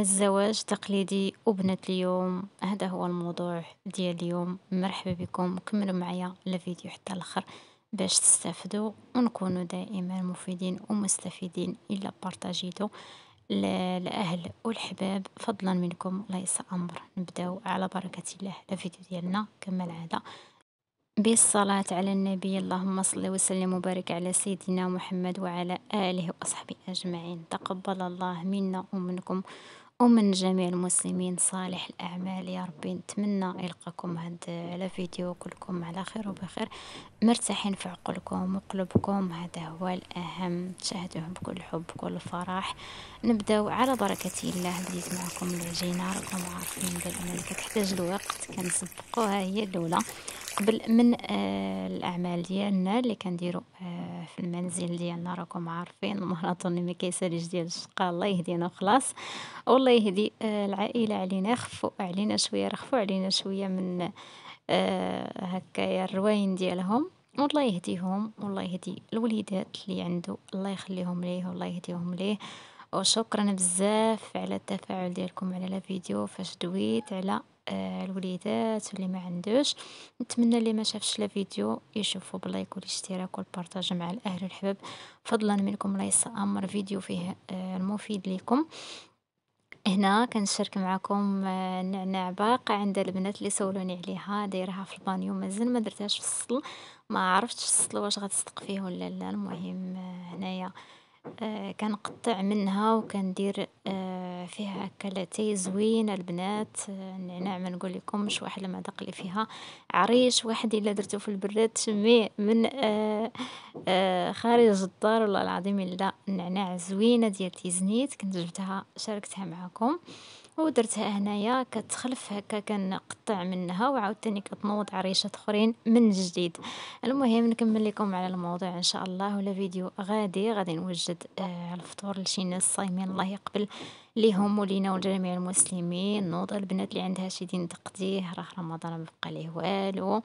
الزواج تقليدي وبنات اليوم هذا هو الموضوع ديال اليوم مرحبا بكم كملوا معايا الفيديو حتى الاخر باش تستفدوا ونكونوا دائما مفيدين ومستفيدين الا بارتاجيتو الاهل والحباب فضلا منكم ليس امر نبداو على بركه الله الفيديو ديالنا كما العاده بالصلاة على النبي اللهم صل وسلم وبارك على سيدنا محمد وعلى آله وأصحابه أجمعين تقبل الله منا ومنكم ومن جميع المسلمين صالح الأعمال يا ربي نتمنى يلقاكم هاد الفيديو كلكم على خير وبخير مرتاحين في عقلكم وقلوبكم هذا هو الأهم تشاهدوه بكل حب بكل فرح نبداو على بركة الله بديت معكم العجينة راكم عارفين دابا كتحتاج الوقت كنسبقوها هي الأولى قبل من آه، الاعمال ديالنا اللي كنديرو آه، في المنزل ديالنا راكم عارفين الماراثون ما كيساليش ديال الشقه الله يهدينا وخلاص والله يهدي آه، العائله علينا خفوا علينا شويه رخفوا علينا شويه من هكايا الروين ديالهم والله يهديهم والله يهدي الوليدات اللي عنده الله يخليهم ليه والله يهديهم ليه وشكرا بزاف على التفاعل ديالكم على الفيديو فاش دويت على آه، الوليدات واللي ما عندوش نتمنى اللي ما شافش لا فيديو يشوفوا باللايك والاشتراك والبارتاج مع الاهل والحباب فضلا منكم ليس امر فيديو فيه آه، المفيد لكم هنا كنشارك معكم النعناع آه، باقا عند البنات اللي سولوني عليها دايرها في البانيو مازال ما درتهاش في الصل ما عرفتش الصل واش غتصدق فيه ولا لا المهم هنايا كنقطع منها وكندير فيها كلاتي زوينة البنات النعناع آه، ما نقول مش واحد ما دقلي فيها عريش واحد الا درتو في البراد تشميه من آه، آه، خارج الدار والله العظيم الا النعناع زوينه ديال تيزنيت كنت جبتها شاركتها معكم ودرتها هنايا كتخلف هكا كنقطع منها وعاوتاني كتنوض عريشات اخرين من جديد المهم نكمل لكم على الموضوع ان شاء الله ولا فيديو غادي غادي نوجد آه الفطور لشي ناس صايمين الله يقبل ليهم ولينا ولجميع المسلمين نوض البنات اللي عندها شي دين تقضيه راه رمضان ما بقى ليه والو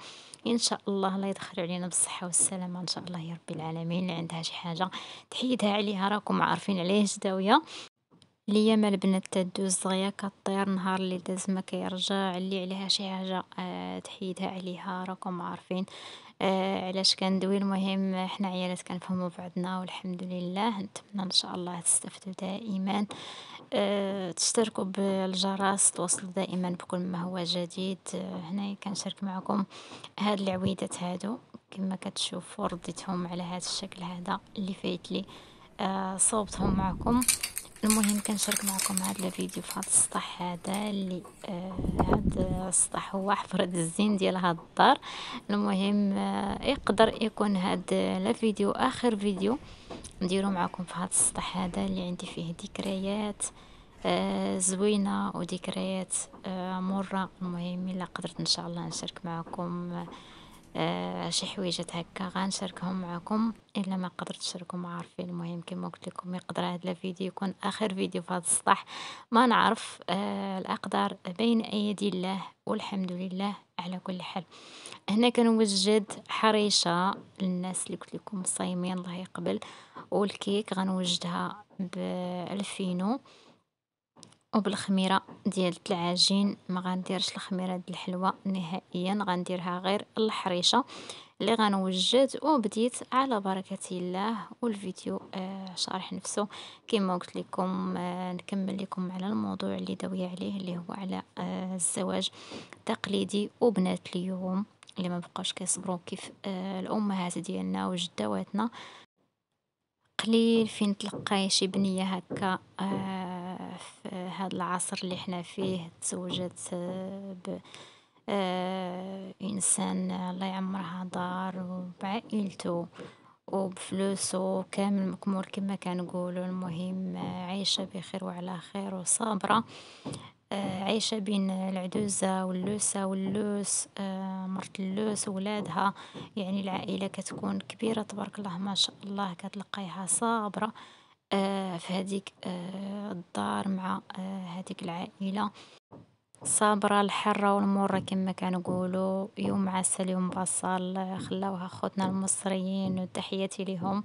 ان شاء الله الله يدخل علينا بالصحه والسلامه ان شاء الله يا رب العالمين اللي عندها شي حاجه تحيدها عليها راكم عارفين علاش داويه ليام البنات تدوز دغيا كطير نهار اللي داز ما كيرجع اللي عليها شي حاجة آه، تحيدها عليها راكم عارفين آه، علاش كندوي المهم حنا عيالات كنفهمو بعضنا والحمد لله نتمنى ان شاء الله تستفدو دائما آه، تشتركوا بالجرس توصلوا دائما بكل ما هو جديد هنايا كنشارك معكم هاد العويدات هادو كما كتشوفوا رديتهم على هاد الشكل هذا اللي فايت لي صوبتهم معكم المهم كنشارك معكم هذا الفيديو في هذا السطح هذا اللي هذا آه، السطح هو حفرة الزين ديال هاد الدار المهم آه يقدر يكون هاد آه، لا فيديو اخر فيديو نديرو معكم في هاد السطح هذا اللي عندي فيه ذكريات آه زوينه وذكريات آه مره المهم الا قدرت ان شاء الله نشارك معكم آه شي حويجات هكا غنشاركهم معكم الا ما قدرت نشاركهم عارفين المهم كما قلت لكم يقدر هذا الفيديو يكون اخر فيديو في هذا السطح ما نعرف آه الاقدار بين ايدي الله والحمد لله على كل حال هنا كنوجد حريشه للناس اللي قلت لكم صايمين الله يقبل والكيك غنوجدها بألفينو وبالخميرة ديال العجين مغنديرش الخميرة ديال الحلوى نهائيا، غنديرها غير الحريشة اللي غنوجد. وبديت على بركة الله، والفيديو آه، شارح نفسو كيما قلت لكم. آه، نكمل لكم على الموضوع اللي داوي عليه، اللي هو على آه، الزواج التقليدي وبنات اليوم اللي ما بقاش كيصبروا كيف الامهات ديالنا وجداتنا. قليل فين تلقاي شي بنية هكا. في آه، هذا العصر اللي احنا فيه تزوجت آه، ب آه، انسان الله يعمرها دار وبعائلته وبفلوسه كامل مكمور كما كنقولوا المهم عايشه بخير وعلى خير وصابره عايشه بين العدوزه واللوسه واللوس مرت اللوس ولادها يعني العائله كتكون كبيره تبارك الله ما شاء الله كتلقايها صابره آه، في هذيك آه، الدار مع آه، هذيك العائلة، صابرة الحرة و المرة كيما كنقولو. يوم عسل يوم بصل، خلاوها خوتنا المصريين، وتحياتي ليهم.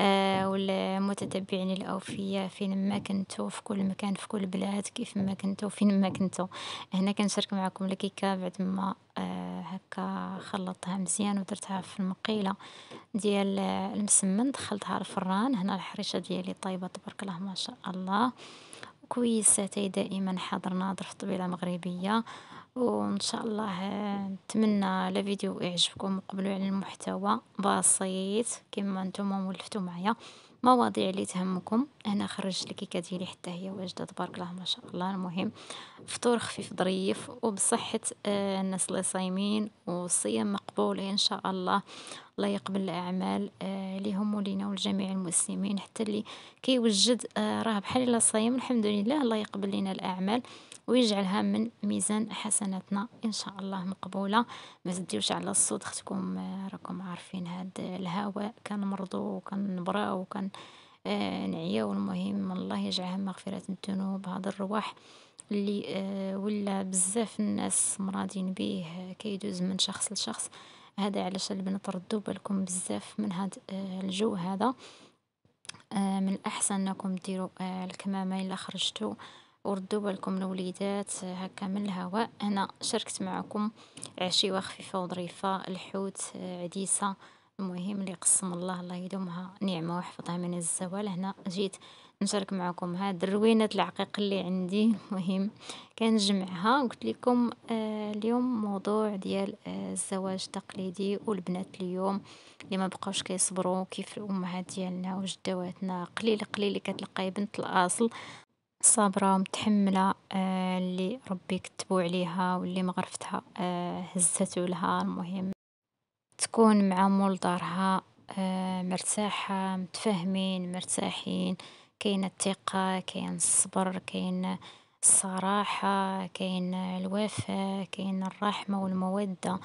آه، والمتتبعين الاوفياء فين ما كنتو في كل مكان في كل بلاد كيف ما كنتو فين ما كنتو. هنا كنشارك معاكم الكيكة بعد ما هاكا آه، خلطتها مزيان ودرتها في المقيلة ديال المسمن، دخلتها الفران. هنا الحريشة ديالي طايبة تبارك الله ما شاء الله. وكويسات أهي دائما حاضر ناضر في الطبيلة المغربية. وان شاء الله نتمنى لا فيديو يعجبكم وقبلوا على المحتوى بسيط كيما نتوما ولفتو معايا. مواضيع اللي تهمكم هنا خرجت الكيكه ديالي حتى هي واجده تبارك الله ما شاء الله المهم فطور خفيف ظريف وبصحه آه الناس اللي صايمين والصيام مقبول ان شاء الله الله يقبل الاعمال آه لهم ولينا ولجميع المسلمين حتى اللي كيوجد آه راه بحال الا صايم الحمد لله الله يقبل لنا الاعمال ويجعلها من ميزان حسناتنا ان شاء الله مقبوله ما تديوش على الصوت اختكم آه، راكم عارفين هاد الهواء وكان وكنبراو وكان آه، نعياو المهم الله يجعلها مغفرة الذنوب هاد الرواح لي آه، ولا بزاف الناس مراضين بيه آه، كيدوز من شخص لشخص. هذا علاش البنات ردو بالكم بزاف من هاد الجو هذا. من الأحسن أنكم ديرو الكمامة إلا خرجتو، وردوا بالكم الوليدات هاكا من الهواء. أنا شاركت معاكم عشيوة خفيفة و ظريفة، الحوت، عديسة. المهم اللي قسم الله الله يدومها نعمة ويحفظها من الزوال هنا جيت نشارك معكم هاد الروينات العقيق اللي عندي المهم كنجمعها قلت لكم آه اليوم موضوع ديال آه الزواج التقليدي والبنات اليوم اللي ما بقاوش كيصبروا كيف الامهات ديالنا وجدواتنا قليل قليل اللي كتلقاي بنت الاصل صابرة ومتحمله آه اللي ربي كتبو عليها واللي مغرفتها آه هزتو لها المهم تكون مع مول دارها آه، مرتاحة متفاهمين مرتاحين، كاين الثقة كاين الصبر كاين الصراحة كاين الوفاء كاين الرحمة و المودة.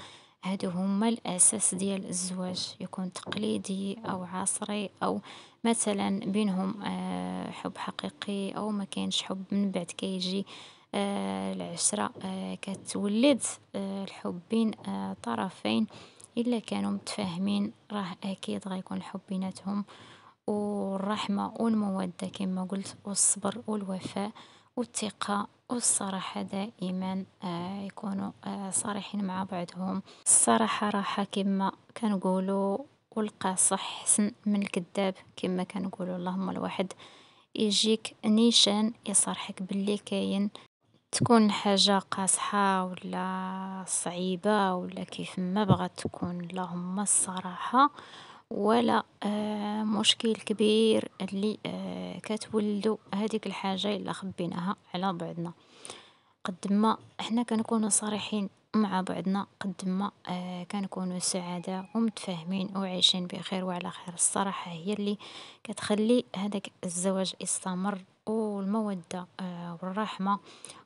هما الأساس ديال الزواج، يكون تقليدي أو عصري أو مثلا بينهم آه، حب حقيقي أو ما كاينش حب من بعد كيجي آه، العشرة كتولد الحب بين الطرفين. الا كانو متفاهمين راه اكيد غيكون الحب بيناتهم و الرحمة و المودة كيما قلت و الصبر و الوفاء و الثقة و الصراحة دائما آه، يكونو آه، صريحين مع بعضهم. الصراحة راحة كيما كنقولو و القاصح حسن من الكذاب كيما كنقولو اللهم الواحد يجيك نيشان يصرحك بلي كاين. تكون حاجة قاصحة ولا صعيبة ولا كيفما بغات تكون، اللهم الصراحة ولا آه، مشكل كبير اللي آه، كتولدو هذيك الحاجة إلا خبيناها على بعدنا قد ما حنا كنكونو صريحين مع بعضنا، قد ما آه، كنكونو سعداء ومتفاهمين وعايشين بخير وعلى خير. الصراحة هي اللي كتخلي هذاك الزواج يستمر. والمودة آه، والرحمة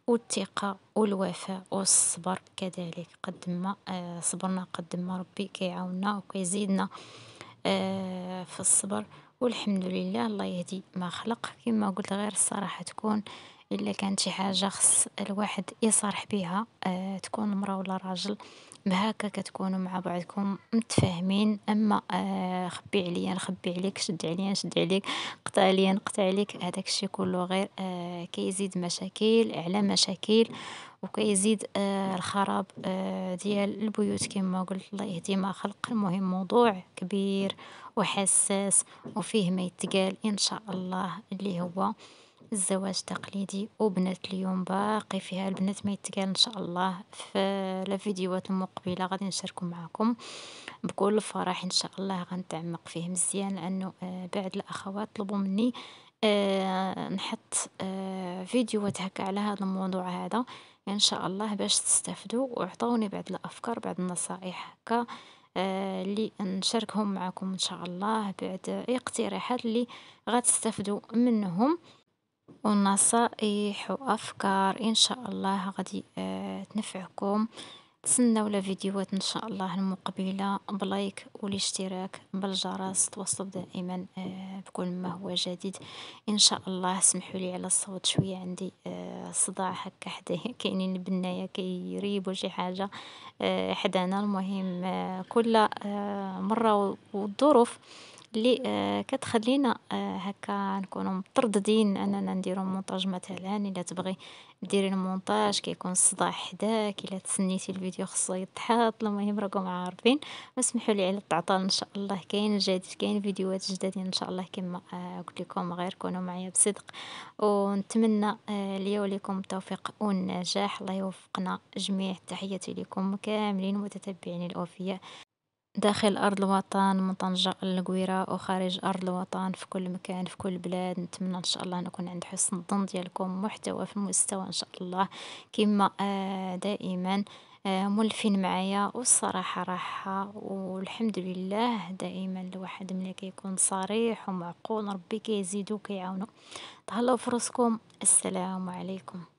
والثقة والوفاء والصبر كذلك، قد ما آه، صبرنا قد ما ربي كيعاونا وكيزيدنا آه، في الصبر. والحمد لله الله يهدي ما خلق كما قلت غير الصراحه تكون الا كانت شي حاجه خص الواحد يصرح بها آه تكون مرا ولا راجل بهاكا كتكونوا مع بعضكم متفاهمين اما آه خبي عليا نخبي عليك شد عليا نشد عليك قطع عليا نقطع عليك هذاك الشيء كله غير آه كيزيد مشاكل على مشاكل وكيزيد آه، الخراب آه، ديال البيوت كما قلت الله يهدي ما خلق المهم موضوع كبير وحساس وفيه ما يتقال ان شاء الله اللي هو الزواج التقليدي وبنات اليوم باقي فيها البنات ما يتقال ان شاء الله في الفيديوهات المقبله غادي نشاركو معكم بكل فرح ان شاء الله غنتعمق فيه مزيان لانه آه، بعد الاخوات طلبوا مني آه، نحط آه، فيديوهات هكا على هذا الموضوع هذا ان شاء الله باش تستفدوا واعطوني بعض الافكار بعض النصائح هكا آه، اللي نشاركهم معكم ان شاء الله بعد اقتراحات اللي غتستافدوا منهم ونصائح وافكار ان شاء الله غادي تنفعكم. لا فيديوهات ان شاء الله المقبلة بلايك و الاشتراك بالجرس توصلوا دائما آه، بكل ما هو جديد ان شاء الله سمحوا لي على الصوت شوية عندي آه، صداع هكا حدايا كاينين البنايه كيريبوا شي حاجة آه، حدانا المهم كل مرة والظروف لي آه، كتخلينا آه، هكا نكونو مترددين أننا نديرو مونتاج. مثلا إلا تبغي ديري المونتاج كيكون الصداع حداك، إلا تسنيتي الفيديو خصو يتحط، المهم راكم عارفين. لي على التعطال إن شاء الله كاين جديد كاين فيديوهات جدادين إن شاء الله كيما آه، قلت لكم. غير كونوا معايا بصدق، ونتمنى ليا وليكم التوفيق والنجاح. الله يوفقنا جميع. تحياتي ليكم كاملين، متتبعين الأوفياء. داخل أرض الوطن من طنجة للقويرة وخارج أرض الوطن في كل مكان في كل بلاد نتمنى ان شاء الله نكون عند حسن الظن ديالكم محتوى في المستوى ان شاء الله كما آه، دائما آه، ملفين معايا والصراحة راحة والحمد لله دائما الواحد ملي كيكون صريح ومعقول ربي كيزيدو كيعاونو تهلاو في روسكم السلام عليكم